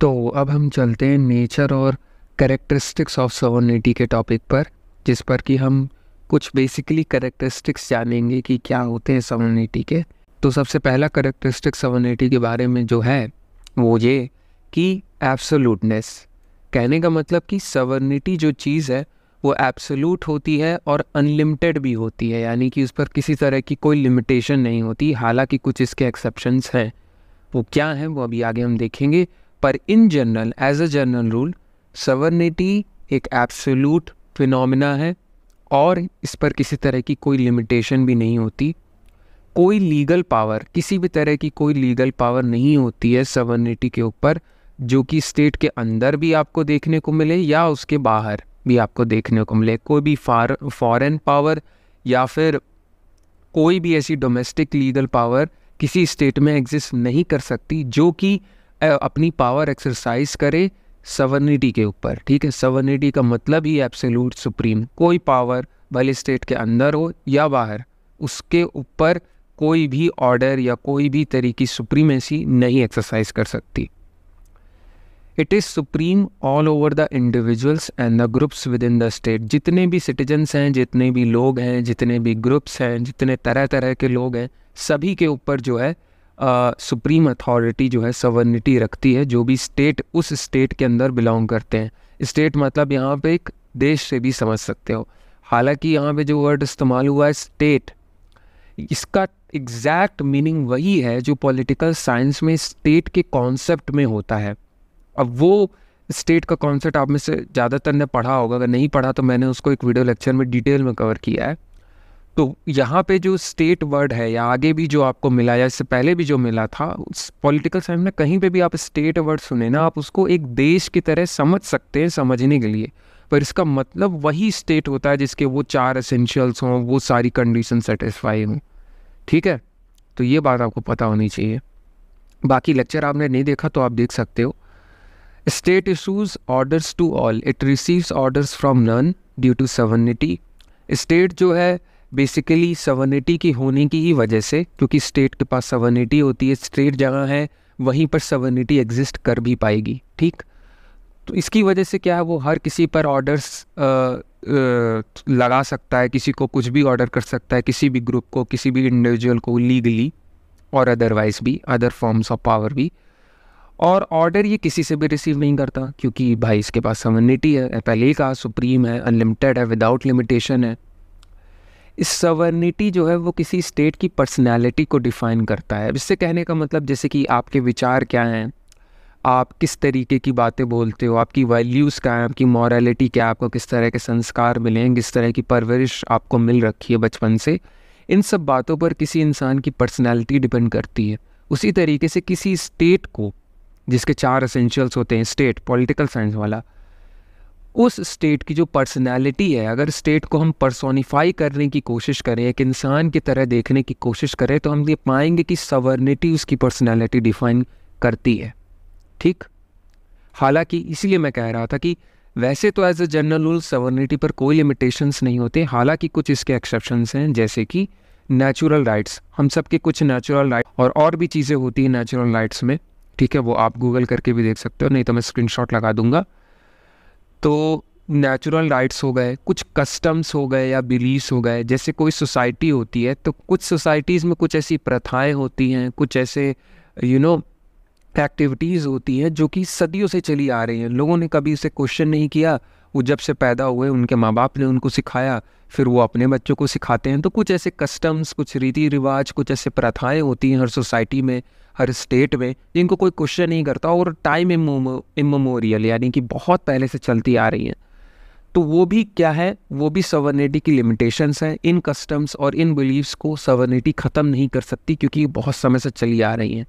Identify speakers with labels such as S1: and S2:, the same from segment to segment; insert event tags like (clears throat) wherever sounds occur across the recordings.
S1: तो अब हम चलते हैं नेचर और करेक्टरिस्टिक्स ऑफ सोवर्निटी के टॉपिक पर जिस पर कि हम कुछ बेसिकली करेक्टरिस्टिक्स जानेंगे कि क्या होते हैं सोवर्निटी के तो सबसे पहला करेक्टरिस्टिक सोवर्निटी के बारे में जो है वो ये कि एब्सोलूटनेस कहने का मतलब कि सवर्निटी जो चीज़ है वो एब्सोलूट होती है और अनलिमिटेड भी होती है यानी कि उस पर किसी तरह की कोई लिमिटेशन नहीं होती हालांकि कुछ इसके एक्सेप्शंस हैं वो क्या हैं वो अभी आगे हम देखेंगे पर in general as a general rule sovereignty एक एब्सोलूट फिनोमिना है और इस पर किसी तरह की कोई लिमिटेशन भी नहीं होती कोई लीगल पावर किसी भी तरह की कोई लीगल पावर नहीं होती है सवर्निटी के ऊपर जो कि स्टेट के अंदर भी आपको देखने को मिले या उसके बाहर भी आपको देखने को मिले कोई भी फार फॉरेन पावर या फिर कोई भी ऐसी डोमेस्टिक लीगल पावर किसी स्टेट में एग्जिस्ट नहीं कर सकती जो कि अपनी पावर एक्सरसाइज करे सवर्निटी के ऊपर ठीक है सवर्निटी का मतलब ही एब्सोल्यूट सुप्रीम कोई पावर भले स्टेट के अंदर हो या बाहर उसके ऊपर कोई भी ऑर्डर या कोई भी तरीके की सुप्रीमेसी नहीं एक्सरसाइज कर सकती it is supreme all over the individuals and the groups within the state जितने भी सिटीजन्स हैं जितने भी लोग हैं जितने भी ग्रुप्स हैं जितने तरह तरह के लोग हैं सभी के ऊपर जो है सुप्रीम अथॉरिटी जो है सवर्निटी रखती है जो भी स्टेट उस स्टेट के अंदर बिलोंग करते हैं स्टेट मतलब यहाँ पे एक देश से भी समझ सकते हो हालांकि यहाँ पे जो वर्ड इस्तेमाल हुआ है स्टेट इसका एग्जैक्ट मीनिंग वही है जो पॉलिटिकल साइंस में स्टेट के कॉन्सेप्ट में होता है अब वो स्टेट का कॉन्सेप्ट आप में से ज़्यादातर ने पढ़ा होगा अगर नहीं पढ़ा तो मैंने उसको एक वीडियो लेक्चर में डिटेल में कवर किया है तो यहाँ पे जो स्टेट वर्ड है या आगे भी जो आपको मिला या इससे पहले भी जो मिला था उस पॉलिटिकल साइंस में कहीं पे भी आप स्टेट वर्ड सुने ना आप उसको एक देश की तरह समझ सकते हैं समझने के लिए पर इसका मतलब वही स्टेट होता है जिसके वो चार असेंशियल्स हों वो सारी कंडीशन सेटिस्फाई हों ठीक है तो ये बात आपको पता होनी चाहिए बाकी लेक्चर आपने नहीं देखा तो आप देख सकते हो state issues orders to all it receives orders from none due to sovereignty state जो है बेसिकली सवर्निटी की होने की ही वजह से क्योंकि स्टेट के पास सवर्निटी होती है स्टेट जहाँ है वहीं पर सवर्निटी एग्जिस्ट कर भी पाएगी ठीक तो इसकी वजह से क्या है वो हर किसी पर ऑर्डर्स लगा सकता है किसी को कुछ भी ऑर्डर कर सकता है किसी भी ग्रुप को किसी भी इंडिविजुअल को लीगली और अदरवाइज भी अदर फॉर्म्स ऑफ पावर भी और ऑर्डर ये किसी से भी रिसीव नहीं करता क्योंकि भाई इसके पास सवर्निटी है पहले ही कहा सुप्रीम है अनलिमिटेड है विदाउट लिमिटेशन है इस सवर्निटी जो है वो किसी स्टेट की पर्सनैलिटी को डिफ़ाइन करता है इससे कहने का मतलब जैसे कि आपके विचार क्या हैं आप किस तरीके की बातें बोलते हो आपकी वैल्यूज़ क्या है आपकी मॉरेलीटी क्या है आपको किस तरह के संस्कार मिले हैं किस तरह की परवरिश आपको मिल रखी है बचपन से इन सब बातों पर किसी इंसान की पर्सनैलिटी डिपेंड करती है उसी तरीके से किसी स्टेट को जिसके चार असेंशियल्स होते हैं स्टेट पॉलिटिकल साइंस वाला उस स्टेट की जो पर्सनैलिटी है अगर स्टेट को हम पर्सोनिफाई करने की कोशिश करें एक इंसान की तरह देखने की कोशिश करें तो हम ये पाएंगे कि सवर्निटी उसकी पर्सनैलिटी डिफाइन करती है ठीक हालांकि इसीलिए मैं कह रहा था कि वैसे तो as a general rule sovereignty पर कोई लिमिटेशंस नहीं होते हालांकि कुछ इसके एक्सेप्शंस हैं जैसे कि नेचुरल राइट्स हम सब कुछ नेचुरल राइट और और भी चीज़ें होती हैं नेचुरल राइट्स में ठीक है वो आप गूगल करके भी देख सकते हो नहीं तो मैं स्क्रीनशॉट लगा दूंगा तो नेचुरल राइट्स हो गए कुछ कस्टम्स हो गए या बिलीव्स हो गए जैसे कोई सोसाइटी होती है तो कुछ सोसाइटीज़ में कुछ ऐसी प्रथाएं होती हैं कुछ ऐसे यू नो एक्टिविटीज़ होती हैं जो कि सदियों से चली आ रही हैं लोगों ने कभी उसे क्वेश्चन नहीं किया वो जब से पैदा हुए उनके माँ बाप ने उनको सिखाया फिर वो अपने बच्चों को सिखाते हैं तो कुछ ऐसे कस्टम्स कुछ रीति रिवाज कुछ ऐसे प्रथाएं होती हैं हर सोसाइटी में हर स्टेट में जिनको कोई क्वेश्चन नहीं करता और टाइम इमोमोरियल यानी कि बहुत पहले से चलती आ रही हैं तो वो भी क्या है वो भी सवर्निटी की लिमिटेशंस हैं इन कस्टम्स और इन बिलीव्स को सवर्निटी ख़त्म नहीं कर सकती क्योंकि ये बहुत समय से चली आ रही हैं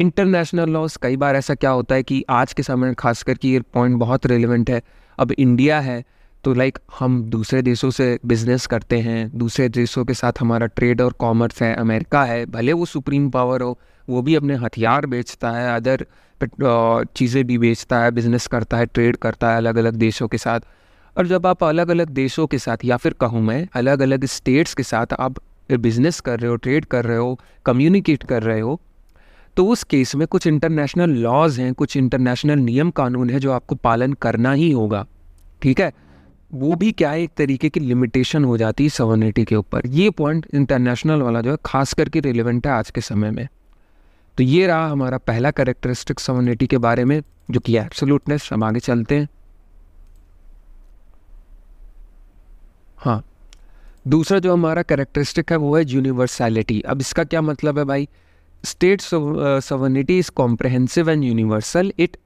S1: इंटरनेशनल लॉज कई बार ऐसा क्या होता है कि आज के समय में खास करके ये पॉइंट बहुत रिलेवेंट है अब इंडिया है तो लाइक हम दूसरे देशों से बिजनेस करते हैं दूसरे देशों के साथ हमारा ट्रेड और कॉमर्स है अमेरिका है भले वो सुप्रीम पावर हो वो भी अपने हथियार बेचता है अदर चीज़ें भी बेचता है बिजनेस करता है ट्रेड करता है अलग अलग देशों के साथ और जब आप अलग अलग देशों के साथ या फिर कहूँ मैं अलग अलग स्टेट्स के साथ आप बिजनेस कर रहे हो ट्रेड कर रहे हो कम्युनिकेट कर रहे हो तो उस केस में कुछ इंटरनेशनल लॉज हैं कुछ इंटरनेशनल नियम कानून है जो आपको पालन करना ही होगा ठीक है वो भी क्या है एक तरीके की लिमिटेशन हो जाती है सवर्निटी के ऊपर ये पॉइंट इंटरनेशनल वाला जो है खास करके रिलेवेंट है आज के समय में तो ये रहा हमारा पहला करेक्टरिस्टिक सवर्निटी के बारे में जो कि एब्सोल्यूटनेस हम आगे चलते हैं हाँ दूसरा जो हमारा करेक्टरिस्टिक है वो है यूनिवर्सैलिटी अब इसका क्या मतलब है भाई state sovereignty is comprehensive and universal it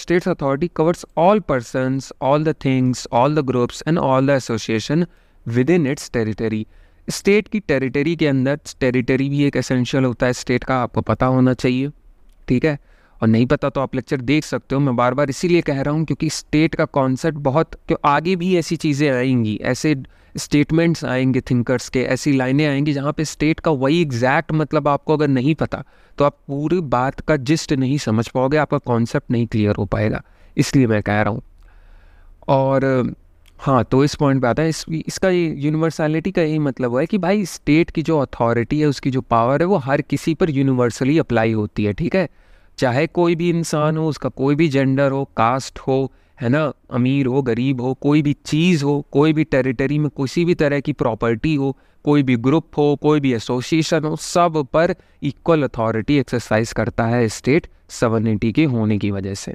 S1: state authority covers all person all the things all the groups and all the association within its territory state की टेरिटरी के अंदर टेरिटरी भी एक एसेंशियल होता है स्टेट का आपको पता होना चाहिए ठीक है और नहीं पता तो आप लेक्चर देख सकते हो मैं बार बार इसीलिए कह रहा हूँ क्योंकि स्टेट का कॉन्सेप्ट बहुत क्यों आगे भी ऐसी चीज़ें आएंगी ऐसे स्टेटमेंट्स आएंगे थिंकर्स के ऐसी लाइनें आएंगी जहाँ पे स्टेट का वही एग्जैक्ट मतलब आपको अगर नहीं पता तो आप पूरी बात का जिस्ट नहीं समझ पाओगे आपका कॉन्सेप्ट नहीं क्लियर हो पाएगा इसलिए मैं कह रहा हूँ और हाँ तो इस पॉइंट पे आता है इस इसका यूनिवर्सलिटी का यही मतलब है कि भाई स्टेट की जो अथॉरिटी है उसकी जो पावर है वो हर किसी पर यूनिवर्सली अप्लाई होती है ठीक है चाहे कोई भी इंसान हो उसका कोई भी जेंडर हो कास्ट हो है ना अमीर हो गरीब हो कोई भी चीज़ हो कोई भी टेरिटरी में किसी भी तरह की प्रॉपर्टी हो कोई भी ग्रुप हो कोई भी एसोसिएशन हो सब पर इक्वल अथॉरिटी एक्सरसाइज करता है स्टेट सवर्निटी के होने की वजह से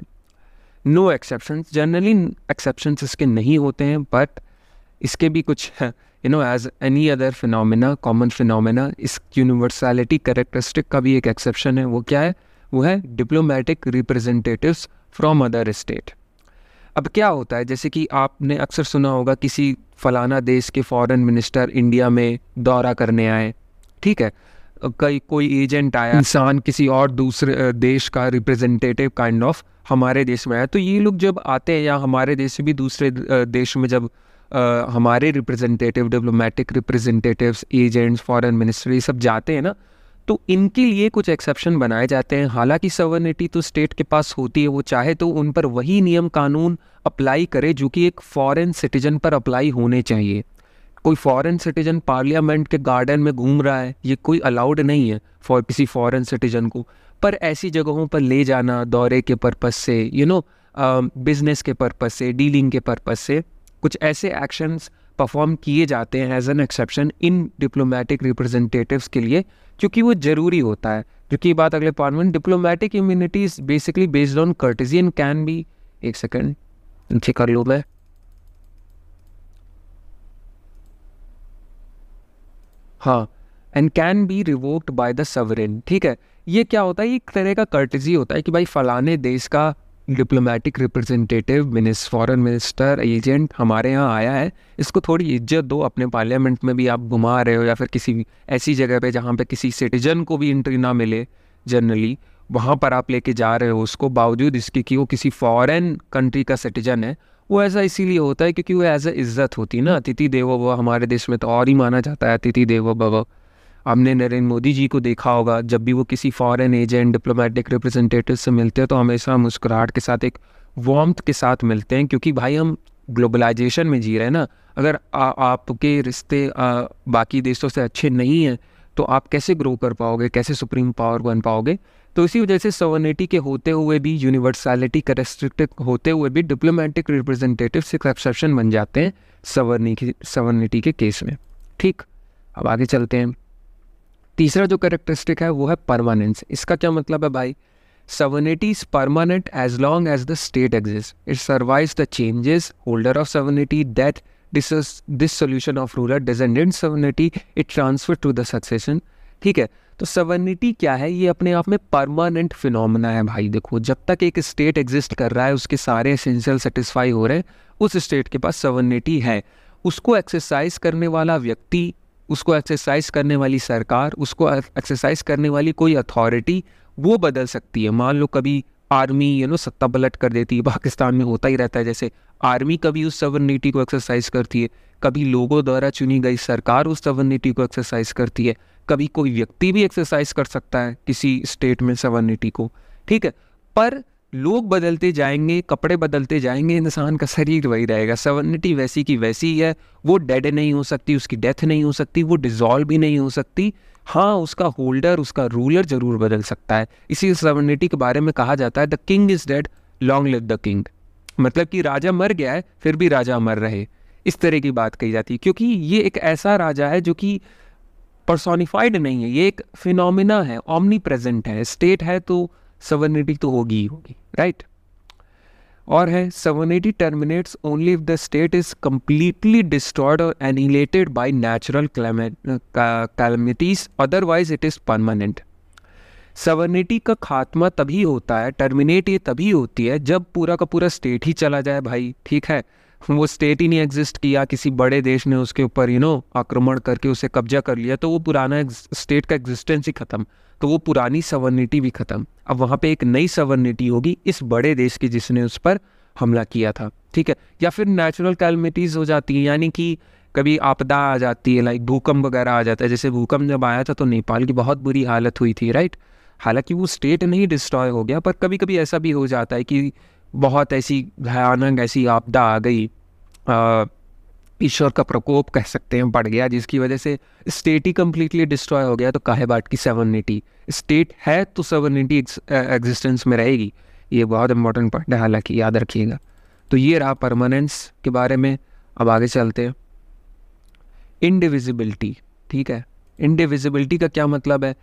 S1: नो एक्सेप्शन जनरली एक्सेप्शन इसके नहीं होते हैं बट इसके भी कुछ you know as any other phenomena common phenomena इस यूनिवर्सैलिटी करेक्टरिस्टिक का भी एक एक्सेप्शन है वो क्या है वो है diplomatic representatives from other state अब क्या होता है जैसे कि आपने अक्सर सुना होगा किसी फलाना देश के फॉरेन मिनिस्टर इंडिया में दौरा करने आए ठीक है कई कोई एजेंट आया इंसान किसी और दूसरे देश का रिप्रेजेंटेटिव काइंड ऑफ हमारे देश में आया तो ये लोग जब आते हैं या हमारे देश से भी दूसरे देश में जब आ, हमारे representative diplomatic representatives agents foreign minister ये सब जाते हैं ना तो इनके लिए कुछ एक्सेप्शन बनाए जाते हैं हालांकि सवर्निटी तो स्टेट के पास होती है वो चाहे तो उन पर वही नियम कानून अप्लाई करे जो कि एक फॉरेन सिटीजन पर अप्लाई होने चाहिए कोई फॉरेन सिटीजन पार्लियामेंट के गार्डन में घूम रहा है ये कोई अलाउड नहीं है फॉर किसी फॉरेन सिटीजन को पर ऐसी जगहों पर ले जाना दौरे के पर्पज़ से यू नो बिजनेस के पर्पज़ से डीलिंग के पर्पज़ से कुछ ऐसे एक्शंस परफॉर्म किए जाते हैं as an exception in diplomatic representatives के लिए क्योंकि वो ज़रूरी होता है क्योंकि बात अगले पार्ट में diplomatic immunity is basically based on courtesy and can be एक सेकेंड नीचे कर लूँ मैं हाँ and can be revoked by the sovereign ठीक है ये क्या होता है एक तरह का कर्टजी होता है कि भाई फलाने देश का डिप्लोमेटिक रिप्रेजेंटेटिव मिनिस फॉरेन मिनिस्टर एजेंट हमारे यहाँ आया है इसको थोड़ी इज्जत दो अपने पार्लियामेंट में भी आप घुमा रहे हो या फिर किसी ऐसी जगह पे जहाँ पे किसी सिटीजन को भी एंट्री ना मिले जनरली वहाँ पर आप लेके जा रहे हो उसको बावजूद इसके कि वो किसी फॉरेन कंट्री का सिटीजन है वो ऐसा इसीलिए होता है क्योंकि वो एज ए इज़्ज़त होती है ना अतिथि देवो भव हमारे देश में तो और ही माना जाता है अतिथि देवो भव हमने नरेंद्र मोदी जी को देखा होगा जब भी वो किसी फॉरेन एजेंट डिप्लोमेटिक रिप्रेजेंटेटिव से मिलते हैं तो हमेशा मुस्कुराहट के साथ एक वार्म्थ के साथ मिलते हैं क्योंकि भाई हम ग्लोबलाइजेशन में जी रहे हैं ना अगर आ, आपके रिश्ते बाकी देशों से अच्छे नहीं हैं तो आप कैसे ग्रो कर पाओगे कैसे सुप्रीम पावर बन पाओगे तो इसी वजह से सवर्निटी के होते हुए भी यूनिवर्सैलिटी का रेस्ट्रिक्टिव होते हुए भी डिप्लोमेटिक रिप्रेजेंटेटिव से एक्सेप्शन बन जाते हैं सवर्नी की सवर्निटी के केस में ठीक अब आगे चलते हैं तीसरा जो करेक्टरिस्टिक है वो है परमानेंस इसका क्या मतलब है भाई sovereignty is permanent as long as the state exist it survives the changes holder of sovereignty that dissolution of ruler dependent sovereignty it transfer to the succession ठीक है तो सवर्निटी क्या है ये अपने आप में परमानेंट फिनोमेना है भाई देखो जब तक एक स्टेट एग्जिस्ट कर रहा है उसके सारे एसेंशियल सेटिस्फाई हो रहे हैं उस स्टेट के पास सवर्निटी है उसको एक्सरसाइज करने वाला व्यक्ति उसको एक्सरसाइज करने वाली सरकार उसको एक्सरसाइज करने वाली कोई अथॉरिटी वो बदल सकती है मान लो कभी आर्मी यू नो सत्ता पलट कर देती है पाकिस्तान में होता ही रहता है जैसे आर्मी कभी उस सवर्निटी को एक्सरसाइज करती है कभी लोगों द्वारा चुनी गई सरकार उस सवर्निटी को एक्सरसाइज करती है कभी कोई व्यक्ति भी एक्सरसाइज कर सकता है किसी स्टेट में सवर्निटी को ठीक है पर लोग बदलते जाएंगे कपड़े बदलते जाएंगे इंसान का शरीर वही रहेगा सवर्निटी वैसी की वैसी है वो डेड नहीं हो सकती उसकी डेथ नहीं हो सकती वो डिजॉल्व भी नहीं हो सकती हाँ उसका होल्डर उसका रूलर जरूर बदल सकता है इसी सवर्निटी के बारे में कहा जाता है the king is dead long live the king मतलब कि राजा मर गया है फिर भी राजा अमर रहे इस तरह की बात कही जाती है क्योंकि ये एक ऐसा राजा है जो कि पर्सोनिफाइड नहीं है ये एक फिनोमिना है ऑमनी प्रेजेंट है स्टेट है तो सवर्निटी तो होगी ही होगी राइट और है sovereignty terminates only if the state is completely destroyed और annihilated by natural calamities otherwise it is permanent sovereignty का खात्मा तभी होता है टर्मिनेट ये तभी होती है जब पूरा का पूरा स्टेट ही चला जाए भाई ठीक है वो स्टेट ही नहीं एग्जिस्ट किया किसी बड़े देश ने उसके ऊपर यू नो आक्रमण करके उसे कब्जा कर लिया तो वो पुराना स्टेट का एग्जिस्टेंस ही खत्म तो वो पुरानी सवर्निटी भी ख़त्म अब वहाँ पे एक नई सवर्निटी होगी इस बड़े देश की जिसने उस पर हमला किया था ठीक है या फिर नेचुरल कैलमिटीज़ हो जाती हैं यानी कि कभी आपदा आ जाती है लाइक भूकंप वगैरह आ जाता है जैसे भूकंप जब आया था तो नेपाल की बहुत बुरी हालत हुई थी राइट हालांकि वो स्टेट नहीं डिस्ट्रॉय हो गया पर कभी कभी ऐसा भी हो जाता है कि बहुत ऐसी भयानक ऐसी आपदा आ गई ईश्वर का प्रकोप कह सकते हैं बढ़ गया जिसकी वजह से स्टेट ही कम्प्लीटली डिस्ट्रॉय हो गया तो काहे बाट की सेवनिटी स्टेट है तो सेवनिटी एग्जिस्टेंस में रहेगी ये बहुत इंपॉर्टेंट पॉइंट है हालांकि याद रखिएगा तो ये रहा परमानेंस के बारे में अब आगे चलते हैं इनडिविजिबिलिटी ठीक है इनडिविजिबिलिटी का क्या मतलब है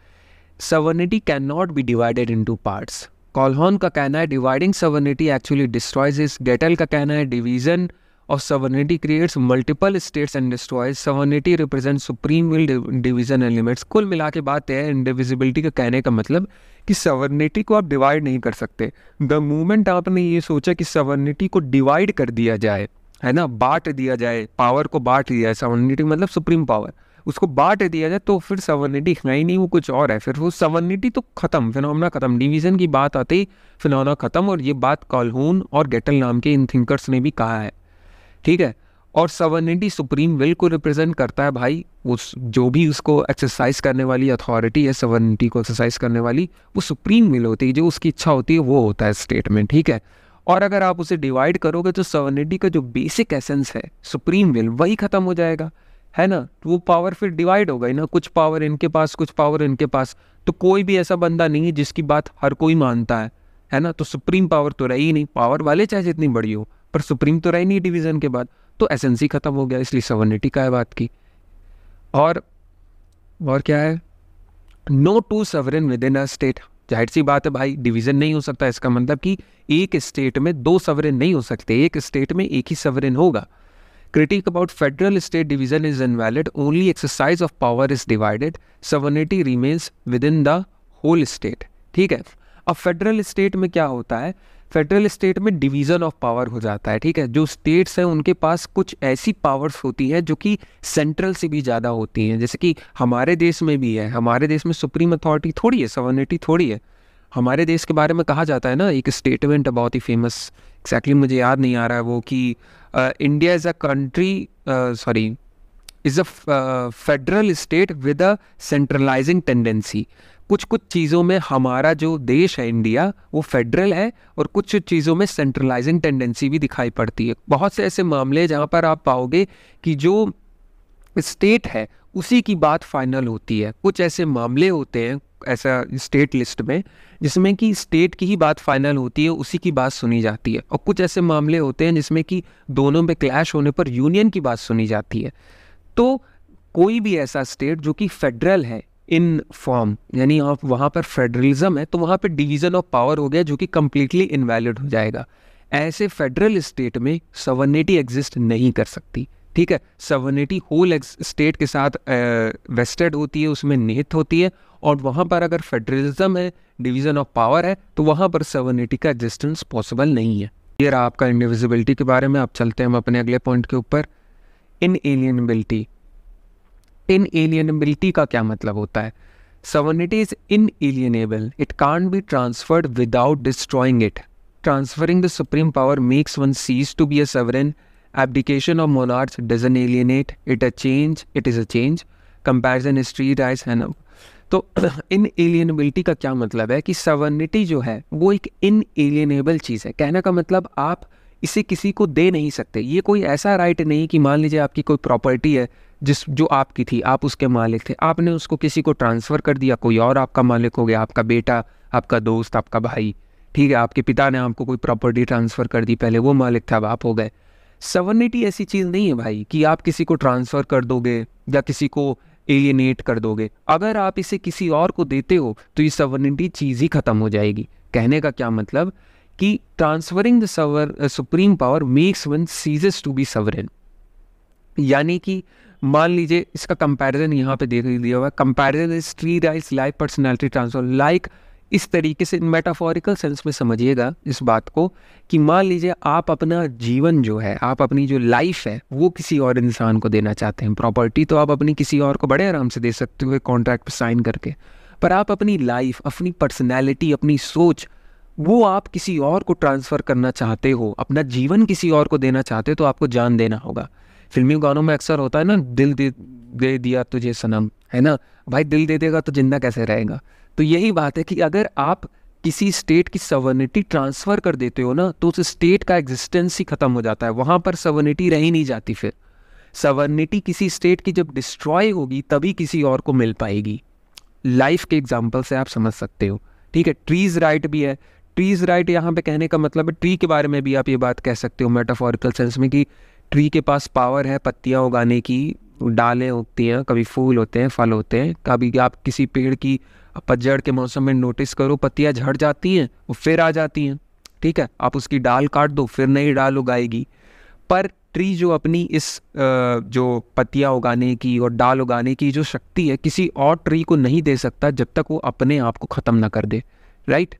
S1: sovereignty can not be divided into parts Calhoun का कहना है dividing sovereignty actually destroys is Gettell का कहना है division of sovereignty creates multiple states and destroys sovereignty represents supreme will division and limits कुल मिला के बात यह इंडिविजिबिलिटी का कहने का मतलब कि सवर्निटी को आप डिवाइड नहीं कर सकते द मोमेंट आपने ये सोचा कि सवर्निटी को डिवाइड कर दिया जाए है ना बांट दिया जाए पावर को बांट दिया जाए सवर्निटी मतलब सुप्रीम पावर उसको बांट दिया जाए तो फिर सवर्निटी है ही नहीं वो कुछ और है फिर वो सवर्निटी तो खत्म फिनोमना खत्म डिवीजन की बात आती ही फिनोमना खत्म और ये बात कॉलहून और गेटल नाम के इन थिंकर्स ने भी कहा है ठीक है और सवर्निटी सुप्रीम विल को रिप्रेजेंट करता है भाई उस जो भी उसको एक्सरसाइज करने वाली अथॉरिटी है सवर्निटी को एक्सरसाइज करने वाली वो सुप्रीम विल होती है जो उसकी इच्छा होती है वो होता है स्टेट में ठीक है और अगर आप उसे डिवाइड करोगे तो सवर्निटी का जो बेसिक एसेंस है सुप्रीम विल वही ख़त्म हो जाएगा है ना तो वो पावर फिर डिवाइड हो गई ना कुछ पावर इनके पास कुछ पावर इनके पास तो कोई भी ऐसा बंदा नहीं है जिसकी बात हर कोई मानता है है ना तो सुप्रीम पावर तो रही नहीं पावर वाले चाहे जितनी बड़ी हो पर सुप्रीम तो रही नहीं डिवीज़न के बाद तो एसेंसी ख़त्म हो गया इसलिए सवर्निटी का है बात की और और क्या है no two sovereign within a state जाहिर सी बात है भाई डिवीज़न नहीं हो सकता इसका मतलब कि एक स्टेट में दो सवरन नहीं हो सकते एक स्टेट में एक ही सवरन होगा critic critique about federal state division is only exercise of power is divided sovereignty remains within the whole state ठीक है अब फेडरल स्टेट में क्या होता है फेडरल स्टेट में डिवीज़न ऑफ पावर हो जाता है ठीक है जो स्टेट्स हैं उनके पास कुछ ऐसी पावर्स होती हैं जो कि सेंट्रल से भी ज़्यादा होती हैं जैसे कि हमारे देश में भी है हमारे देश में सुप्रीम अथॉरिटी थोड़ी है सवर्निटी थोड़ी है हमारे देश के बारे में कहा जाता है ना एक स्टेटमेंट बहुत ही फेमस एक्जैक्टली मुझे याद नहीं आ रहा है वो कि India is a country sorry is a federal state with a centralising tendency कुछ कुछ चीज़ों में हमारा जो देश है इंडिया वो फेडरल है और कुछ चीज़ों में सेंट्रलाइजिंग टेंडेंसी भी दिखाई पड़ती है बहुत से ऐसे मामले जहाँ पर आप पाओगे कि जो स्टेट है उसी की बात फाइनल होती है कुछ ऐसे मामले होते हैं ऐसा स्टेट लिस्ट में जिसमें कि स्टेट की ही बात फाइनल होती है उसी की बात सुनी जाती है और कुछ ऐसे मामले होते हैं जिसमें कि दोनों में क्लैश होने पर यूनियन की बात सुनी जाती है तो कोई भी ऐसा स्टेट जो कि फेडरल है इन फॉर्म यानी आप वहाँ पर फेडरलिज्म है तो वहाँ पर डिवीज़न ऑफ पावर हो गया जो कि कम्प्लीटली इनवैलिड हो जाएगा ऐसे फेडरल स्टेट में सवर्निटी एग्जिस्ट नहीं कर सकती ठीक है सवर्निटी होल स्टेट के साथ वेस्टेड होती है उसमें निहित होती है और वहाँ पर अगर फेडरलिज्म है डिवीज़न ऑफ पावर है तो वहाँ पर सवर्निटी का एग्जिस्टेंस पॉसिबल नहीं है ये रहा आपका इंडिविजिबिलिटी के बारे में आप चलते हैं हम अपने अगले पॉइंट के ऊपर इन एलियनबिलिटी इन एलियनबिलिटी का क्या मतलब होता है sovereignty is inalienable it can be transferred without destroying it transferring the supreme power makes one cease to be a sovereign abdication of of monarchs doesn't alienate it a change it is a change comparison history rise and तो इन (clears throat) एलियनेबिलिटी का क्या मतलब है कि sovereignty जो है वो एक इन एलियनेबल चीज़ है कहने का मतलब आप इसे किसी को दे नहीं सकते ये कोई ऐसा राइट नहीं कि मान लीजिए आपकी कोई प्रॉपर्टी है जिस जो आपकी थी आप उसके मालिक थे आपने उसको किसी को ट्रांसफ़र कर दिया कोई और आपका मालिक हो गया आपका बेटा आपका दोस्त आपका भाई ठीक है आपके पिता ने आपको कोई प्रॉपर्टी ट्रांसफ़र कर दी पहले वो मालिक था अब आप हो गए सवर्निटी ऐसी चीज़ नहीं है भाई कि आप किसी को ट्रांसफ़र कर दोगे या किसी को एलिनेट कर दोगे अगर आप इसे किसी और को देते हो तो ये सवर्निटी चीज़ ही ख़त्म हो जाएगी कहने का क्या मतलब कि ट्रांसफरिंग द सवर supreme power makes one ceases to be sovereign यानी कि मान लीजिए इसका कंपैरिजन यहाँ पे देख दिया हुआ है कंपैरिजन इज ट्री राइज लाइक पर्सनैलिटी ट्रांसफर लाइक इस तरीके से मेटाफोरिकल सेंस में समझिएगा इस बात को कि मान लीजिए आप अपना जीवन जो है आप अपनी जो लाइफ है वो किसी और इंसान को देना चाहते हैं प्रॉपर्टी तो आप अपनी किसी और को बड़े आराम से दे सकते हो कॉन्ट्रैक्ट पर साइन करके पर आप अपनी लाइफ अपनी पर्सनैलिटी अपनी सोच वो आप किसी और को ट्रांसफ़र करना चाहते हो अपना जीवन किसी और को देना चाहते हो तो आपको जान देना होगा फिल्मी गानों में अक्सर होता है ना दिल दे दे दिया तुझे सनम है ना भाई दिल दे देगा तो जिंदा कैसे रहेगा तो यही बात है कि अगर आप किसी स्टेट की सवर्निटी ट्रांसफ़र कर देते हो ना तो उस स्टेट का एग्जिस्टेंस ही ख़त्म हो जाता है वहाँ पर सवर्निटी रह ही नहीं जाती फिर सवर्निटी किसी स्टेट की जब डिस्ट्रॉय होगी तभी किसी और को मिल पाएगी लाइफ के एग्जाम्पल से आप समझ सकते हो ठीक है ट्रीज राइट भी है ट्रीज राइट यहाँ पे कहने का मतलब है ट्री के बारे में भी आप ये बात कह सकते हो मेटाफोरिकल सेंस में कि ट्री के पास पावर है पत्तियाँ उगाने की डालें उगती हैं कभी फूल होते हैं फल होते हैं कभी आप किसी पेड़ की पतझड़ के मौसम में नोटिस करो पत्तियाँ झड़ जाती हैं वो फिर आ जाती हैं ठीक है आप उसकी डाल काट दो फिर नई डाल उगाएगी पर ट्री जो अपनी इस जो पत्तियाँ उगाने की और डाल उगाने की जो शक्ति है किसी और ट्री को नहीं दे सकता जब तक वो अपने आप को ख़त्म ना कर दे राइट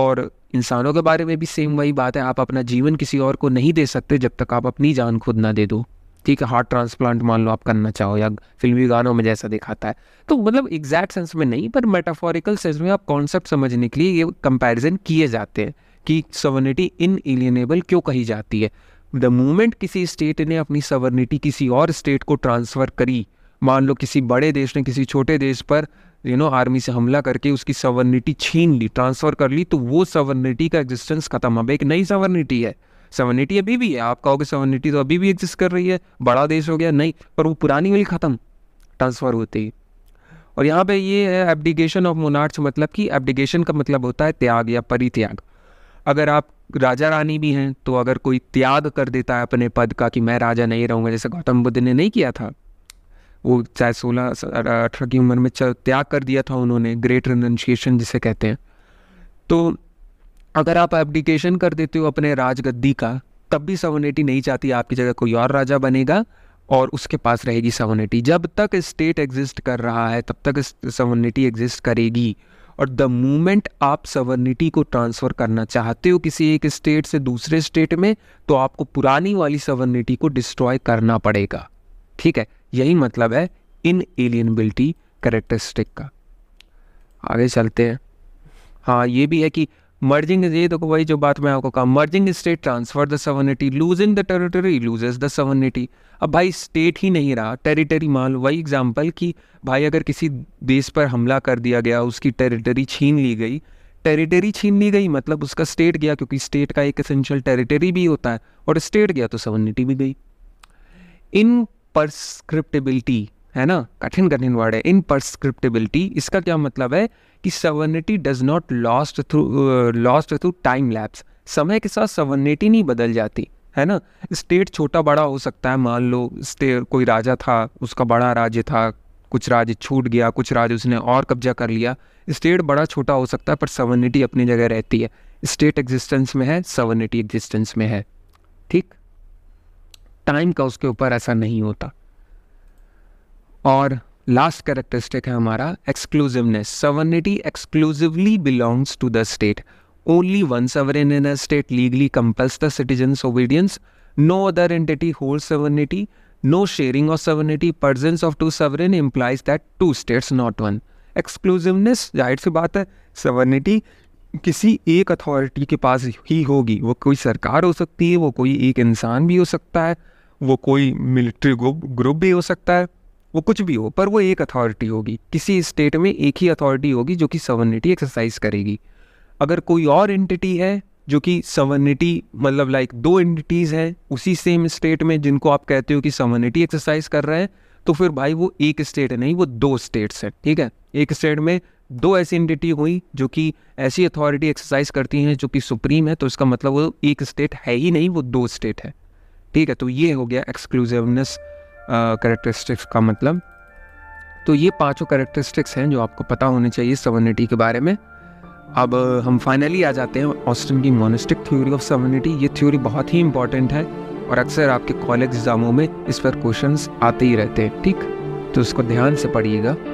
S1: और इंसानों के बारे में भी सेम वही बात है आप अपना जीवन किसी और को नहीं दे सकते जब तक आप अपनी जान खुद ना दे दो ठीक है हार्ट ट्रांसप्लांट मान लो आप करना चाहो या फिल्मी गानों में जैसा दिखाता है तो मतलब एग्जैक्ट सेंस में नहीं पर मेटाफोरिकल सेंस में आप कॉन्सेप्ट समझने के लिए ये कंपेरिजन किए जाते हैं कि सवर्निटी इन एलियनेबल क्यों कही जाती है द मोमेंट किसी स्टेट ने अपनी सवर्निटी किसी और स्टेट को ट्रांसफ़र करी मान लो किसी बड़े देश ने किसी छोटे देश पर यू नो आर्मी से हमला करके उसकी सवर्निटी छीन ली ट्रांसफ़र कर ली तो वो सवर्निटी का एग्जिस्टेंस खत्म अब एक नई सवर्निटी है सवर्निटी अभी भी है आप कहोगे सवर्निटी तो अभी भी एग्जिस्ट कर रही है बड़ा देश हो गया नहीं पर वो पुरानी हुई ख़त्म ट्रांसफ़र होते ही और यहाँ पे ये है एबडिगेशन ऑफ मोनार्ट्स मतलब कि एबडिगेशन का मतलब होता है त्याग या परित्याग अगर आप राजा रानी भी हैं तो अगर कोई त्याग कर देता है अपने पद का कि मैं राजा नहीं रहूँगा जैसे गौतम बुद्ध ने नहीं किया था वो चाहे सोलह अठारह की उम्र में त्याग कर दिया था उन्होंने ग्रेट रनशिएशन जिसे कहते हैं तो अगर आप एप्लीकेशन कर देते हो अपने राजगद्दी का तब भी सवनेटी नहीं चाहती आपकी जगह कोई और राजा बनेगा और उसके पास रहेगी सवनेटी जब तक स्टेट एग्जिस्ट कर रहा है तब तक सवनेटी एग्जिस्ट करेगी और द मोमेंट आप सवर्निटी को ट्रांसफ़र करना चाहते हो किसी एक स्टेट से दूसरे स्टेट में तो आपको पुरानी वाली सवर्निटी को डिस्ट्रॉय करना पड़ेगा ठीक है यही मतलब है इन एलियनबिलिटी करेक्टरिस्टिक का आगे चलते हैं हाँ ये भी है कि मर्जिंग ये देखो वही जो बात मैं आपको कहा merging state transfer the sovereignty losing the territory loses the sovereignty अब भाई स्टेट ही नहीं रहा टेरिटरी मान लो वही एग्जाम्पल कि भाई अगर किसी देश पर हमला कर दिया गया उसकी टेरिटरी छीन ली गई टेरिटरी छीन ली गई मतलब उसका स्टेट गया क्योंकि स्टेट का एक एसेंशियल टेरिटरी भी होता है और स्टेट गया तो सवर्निटी भी गई इन परस्क्रिप्टेबिलिटी है ना कठिन कठिन वर्ड है इन परस्क्रिप्टेबिलिटी इसका क्या मतलब है कि sovereignty does not lost through lost through time lapse समय के साथ सवर्निटी नहीं बदल जाती है ना स्टेट छोटा बड़ा हो सकता है मान लो स्टेट कोई राजा था उसका बड़ा राज्य था कुछ राज्य छूट गया कुछ राज्य उसने और कब्जा कर लिया स्टेट बड़ा छोटा हो सकता है पर सवर्निटी अपनी जगह रहती है स्टेट एग्जिस्टेंस में है सवर्निटी एग्जिस्टेंस में है ठीक टाइम का उसके ऊपर ऐसा नहीं होता और लास्ट कैरेक्टरिस्टिक है हमारा exclusiveness sovereignty exclusively belongs to the state only one sovereign in a state legally compels the citizens obedience no other entity whole sovereignty no sharing of sovereignty presence of two sovereign implies that two states not one exclusiveness जाहिर सी बात है sovereignty किसी एक authority के पास ही होगी वो कोई सरकार हो सकती है वो कोई एक इंसान भी हो सकता है वो कोई मिलिट्री ग्रुप भी हो सकता है वो कुछ भी हो पर वो एक अथॉरिटी होगी किसी स्टेट में एक ही अथॉरिटी होगी जो कि सवर्निटी एक्सरसाइज करेगी अगर कोई और एंटिटी है जो कि सवर्निटी मतलब लाइक दो एंटिटीज़ हैं उसी सेम स्टेट में जिनको आप कहते हो कि सवर्निटी एक्सरसाइज कर रहे हैं तो फिर भाई वो एक स्टेट नहीं वो दो स्टेट्स हैं ठीक है एक स्टेट में दो ऐसी एंटिटी हुई जो कि ऐसी अथॉरिटी एक्सरसाइज करती हैं जो कि सुप्रीम है तो इसका मतलब वो एक स्टेट है ही नहीं वो दो स्टेट है ठीक है तो ये हो गया एक्सक्लूसिवनेस करेक्टरिस्टिक्स का मतलब तो ये पांचों करेक्टरिस्टिक्स हैं जो आपको पता होने चाहिए सवर्निटी के बारे में अब हम फाइनली आ जाते हैं ऑस्टिन की मोनिस्टिक थ्योरी ऑफ सवर्निटी ये थ्योरी बहुत ही इंपॉर्टेंट है और अक्सर आपके कॉलेज एग्जामों में इस पर क्वेश्चंस आते ही रहते हैं ठीक तो उसको ध्यान से पढ़िएगा